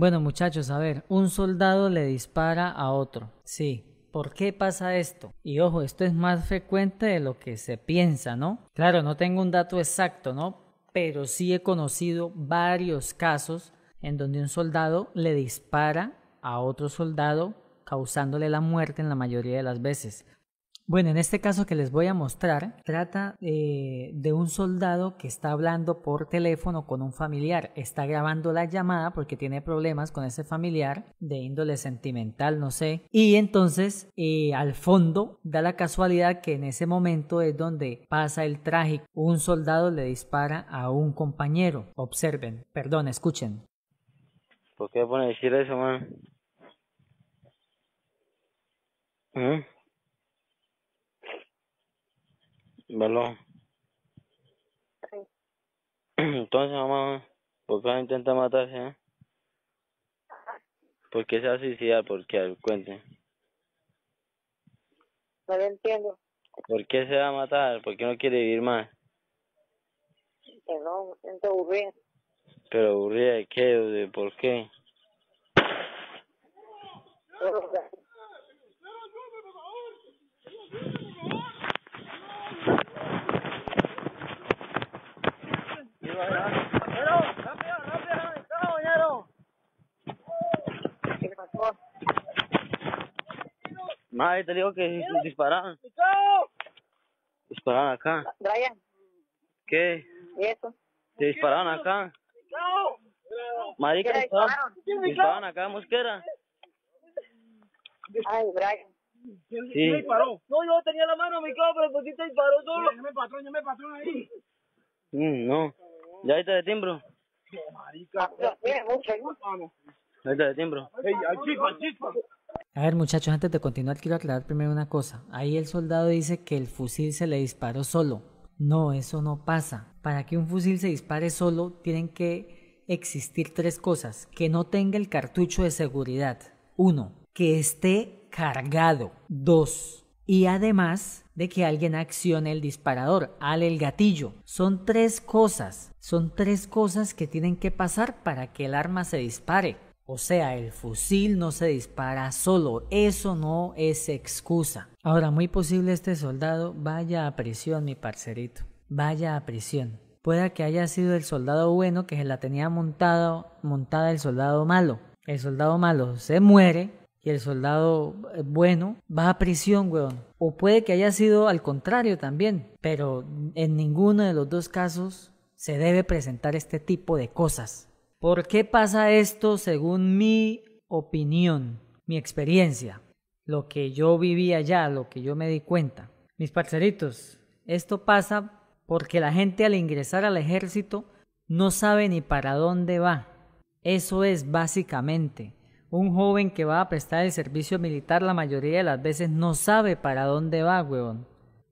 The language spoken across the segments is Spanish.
Bueno, muchachos, a ver, un soldado le dispara a otro. Sí. ¿Por qué pasa esto? Y ojo, esto es más frecuente de lo que se piensa, ¿no? Claro, no tengo un dato exacto, ¿no? Pero sí he conocido varios casos en donde un soldado le dispara a otro soldado causándole la muerte en la mayoría de las veces. Bueno, en este caso que les voy a mostrar, trata eh, de un soldado que está hablando por teléfono con un familiar. Está grabando la llamada porque tiene problemas con ese familiar de índole sentimental, no sé. Y entonces, eh, al fondo, da la casualidad que en ese momento es donde pasa el trágico. Un soldado le dispara a un compañero. Observen, perdón, escuchen. ¿Por qué a decir eso, man? ¿Mm? ¿verdad? Entonces, mamá, ¿por qué intenta matarse? Eh? ¿Por qué se va a ¿Por Cuente. No lo entiendo. ¿Por qué se va a matar? ¿Por qué no quiere vivir más? Perdón, me siento aburrida. ¿Pero aburrida de qué? ¿De por qué? Madre, te digo que dispararon. Dispararon acá. Brian. ¿Qué? ¿Y eso? Te dispararon acá. Marica, dispararon. Dispararon acá, Mosquera. Ay, Brian. ¿Quién sí. disparó? No, yo tenía la mano, mi cabrón, pero pues te disparó todo? me patrón, me patrón ahí. Mm, no. Ya ahí te de timbro. Marica. Ahí te de timbro. Ey, al chispa, al chispa. A ver muchachos, antes de continuar quiero aclarar primero una cosa. Ahí el soldado dice que el fusil se le disparó solo. No, eso no pasa. Para que un fusil se dispare solo tienen que existir tres cosas. Que no tenga el cartucho de seguridad. Uno, que esté cargado. Dos, y además de que alguien accione el disparador, al el gatillo. Son tres cosas, son tres cosas que tienen que pasar para que el arma se dispare. O sea, el fusil no se dispara solo, eso no es excusa. Ahora, muy posible este soldado vaya a prisión, mi parcerito. Vaya a prisión. Pueda que haya sido el soldado bueno que se la tenía montado, montada el soldado malo. El soldado malo se muere y el soldado eh, bueno va a prisión, weón. O puede que haya sido al contrario también. Pero en ninguno de los dos casos se debe presentar este tipo de cosas. ¿Por qué pasa esto según mi opinión, mi experiencia, lo que yo viví allá, lo que yo me di cuenta? Mis parceritos, esto pasa porque la gente al ingresar al ejército no sabe ni para dónde va. Eso es básicamente. Un joven que va a prestar el servicio militar la mayoría de las veces no sabe para dónde va, huevón.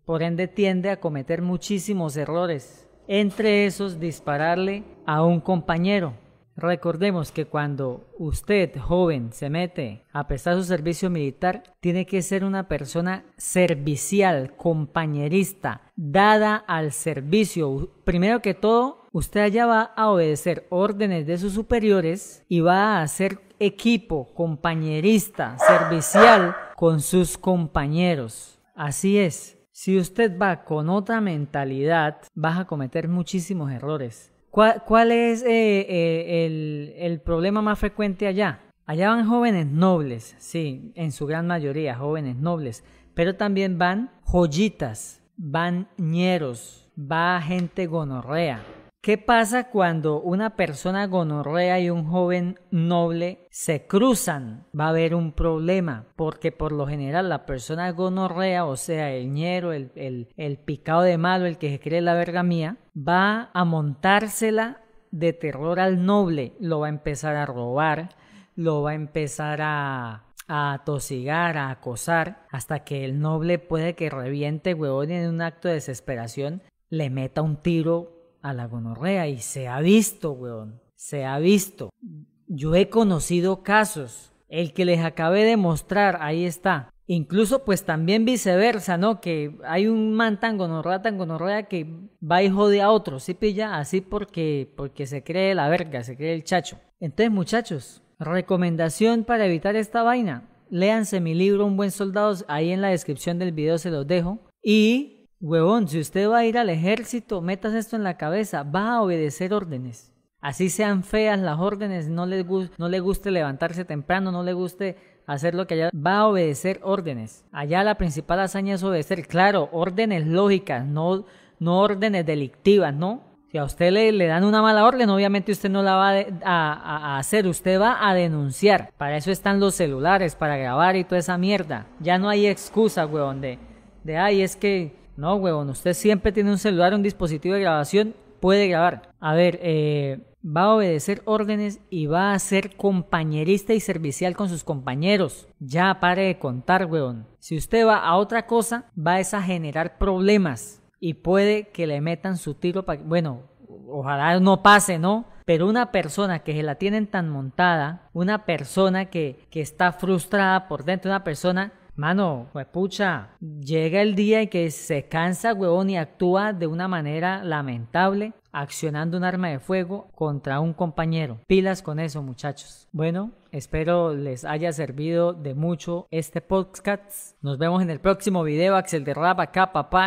Por ende tiende a cometer muchísimos errores. Entre esos, dispararle a un compañero Recordemos que cuando usted, joven, se mete a prestar su servicio militar, tiene que ser una persona servicial, compañerista, dada al servicio. Primero que todo, usted allá va a obedecer órdenes de sus superiores y va a ser equipo, compañerista, servicial con sus compañeros. Así es. Si usted va con otra mentalidad, vas a cometer muchísimos errores ¿Cuál, es eh, eh, el, el problema más frecuente allá? Allá van jóvenes nobles, sí, en su gran mayoría, jóvenes nobles, pero también van joyitas, van ñeros, va gente gonorrea, ¿Qué pasa cuando una persona gonorrea y un joven noble se cruzan? Va a haber un problema, porque por lo general la persona gonorrea, o sea, el ñero, el, picado de malo, el que se cree la verga mía, va a montársela de terror al noble, lo va a empezar a robar, lo va a empezar a a a acosar, hasta que el noble puede que reviente, huevón, y en un acto de desesperación le meta un tiro a la gonorrea y se ha visto, weón, se ha visto. Yo he conocido casos, el que les acabé de mostrar, ahí está. Incluso pues también viceversa, ¿no? Que hay un man tan gonorrea, tan gonorrea que va y jode a otro, ¿sí pilla? Así porque, porque se cree la verga, se cree el chacho. Entonces muchachos, recomendación para evitar esta vaina. Léanse mi libro Un buen soldado, ahí en la descripción del video se los dejo. Y Huevón, si usted va a ir al ejército, metas esto en la cabeza, va a obedecer órdenes. Así sean feas las órdenes, no le, no le guste levantarse temprano, no le guste hacer lo que haya, va a obedecer órdenes. Allá la principal hazaña es obedecer, claro, órdenes lógicas, no, no órdenes delictivas, ¿no? Si a usted le, dan una mala orden, obviamente usted no la va a, a, hacer, usted va a denunciar. Para eso están los celulares, para grabar y toda esa mierda. Ya no hay excusa, weón, de, de ay, es que no, huevón, usted siempre tiene un celular, un dispositivo de grabación, puede grabar. A ver, eh, va a obedecer órdenes y va a ser compañerista y servicial con sus compañeros. Ya pare de contar, huevón. Si usted va a otra cosa, va a generar problemas y puede que le metan su tiro para... Bueno, ojalá no pase, ¿no? Pero una persona que se la tienen tan montada, una persona que, que está frustrada por dentro, una persona Mano, pues llega el día en que se cansa, huevón, y actúa de una manera lamentable accionando un arma de fuego contra un compañero. Pilas con eso, muchachos. Bueno, espero les haya servido de mucho este podcast. Nos vemos en el próximo video, Axel de acá, papá.